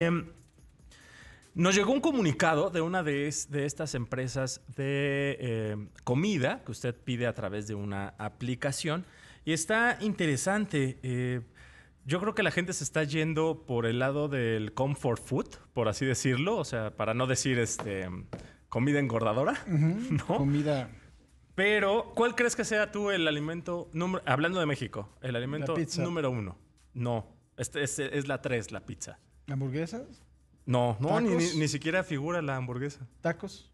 Em, nos llegó un comunicado de una de, estas empresas de em, comida que usted pide a través de una aplicación y está interesante. Eh, yo creo que la gente se está yendo por el lado del comfort food, por así decirlo, o sea, para no decir este comida engordadora, Comida. Pero, ¿cuál crees que sea tú el alimento, número, hablando de México, el alimento número uno? No, este, este, es la tres, la pizza. ¿Hamburguesas? No, ni, siquiera figura la hamburguesa. ¿Tacos?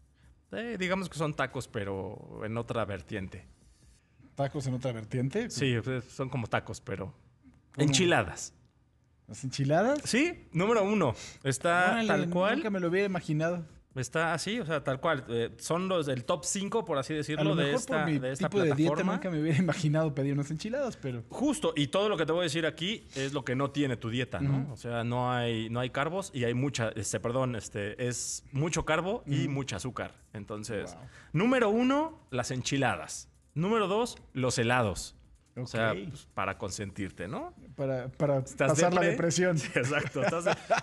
Eh, digamos que son tacos, pero en otra vertiente. ¿Tacos en otra vertiente? Sí, son como tacos, pero enchiladas. ¿Las enchiladas? Sí, número uno. Está tal cual. Nunca me lo había imaginado. Está así, o sea, tal cual. Eh, son los del top 5, por así decirlo, de esta, por de tipo plataforma. nunca me hubiera imaginado pedir unas enchiladas, pero. Justo, y todo lo que te voy a decir aquí es lo que no tiene tu dieta, ¿no? O sea, no hay, no hay carbos y hay mucha, este, perdón, este, es mucho carbo y mucha azúcar. Entonces, número uno, las enchiladas. Número dos, los helados. O sea, pues, para consentirte, ¿no? Para, para pasar la depresión. exacto.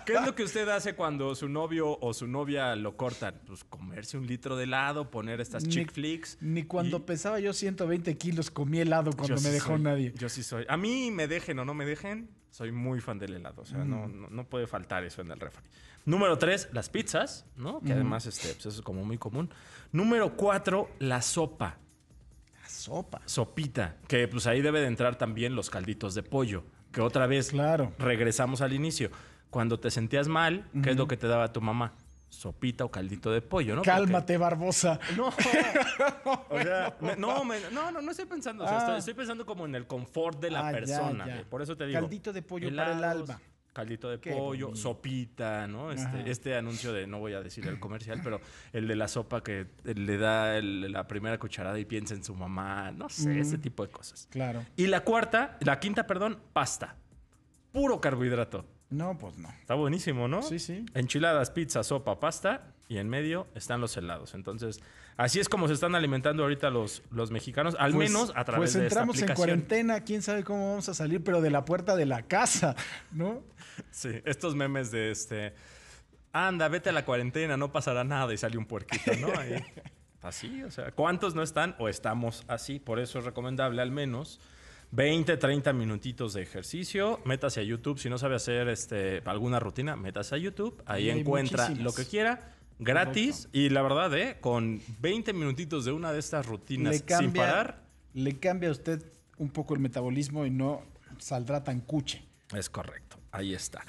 ¿Qué es lo que usted hace cuando su novio o su novia lo cortan? Pues comerse un litro de helado, poner estas chick flicks. Ni cuando pesaba yo 120 kilos comí helado cuando me dejó nadie. Yo sí soy. A mí me dejen o no me dejen, soy muy fan del helado. O sea, no, mm. no, puede faltar eso en el refri. Número tres, las pizzas, ¿no? Que además este, pues, eso es como muy común. Número cuatro, la sopa sopa. Sopita, que pues ahí debe de entrar también los calditos de pollo, que otra vez claro. regresamos al inicio. Cuando te sentías mal, ¿qué es lo que te daba tu mamá? Sopita o caldito de pollo, ¿no? Cálmate, Barbosa. No, no, no, no, estoy pensando. Ah. estoy, pensando como en el confort de la ah, persona. Por eso te digo. Caldito de pollo para el alma caldito de pollo, sopita, ¿no? Este, este, anuncio de, no voy a decir el comercial, pero el de la sopa que le da la primera cucharada y piensa en su mamá, no sé, ese tipo de cosas. Claro. Y la cuarta, la quinta, perdón, pasta. Puro carbohidrato. No, pues no. Está buenísimo, ¿no? Sí, sí. Enchiladas, pizza, sopa, pasta y en medio están los helados. Entonces, así es como se están alimentando ahorita los, los mexicanos, al pues, menos a través pues de esta aplicación. entramos en cuarentena, quién sabe cómo vamos a salir, pero de la puerta de la casa, ¿no? sí, estos memes de este, anda, vete a la cuarentena, no pasará nada y sale un puerquito, ¿no? así, o sea, ¿cuántos no están o estamos así? Por eso es recomendable al menos 20, 30 minutitos de ejercicio, métase a YouTube. Si no sabe hacer este, alguna rutina, métase a YouTube. Ahí encuentra lo que quiera. Gratis y la verdad, ¿eh? Con 20 minutitos de una de estas rutinas sin parar. Le cambia a usted un poco el metabolismo y no saldrá tan cuche. Es correcto, ahí está.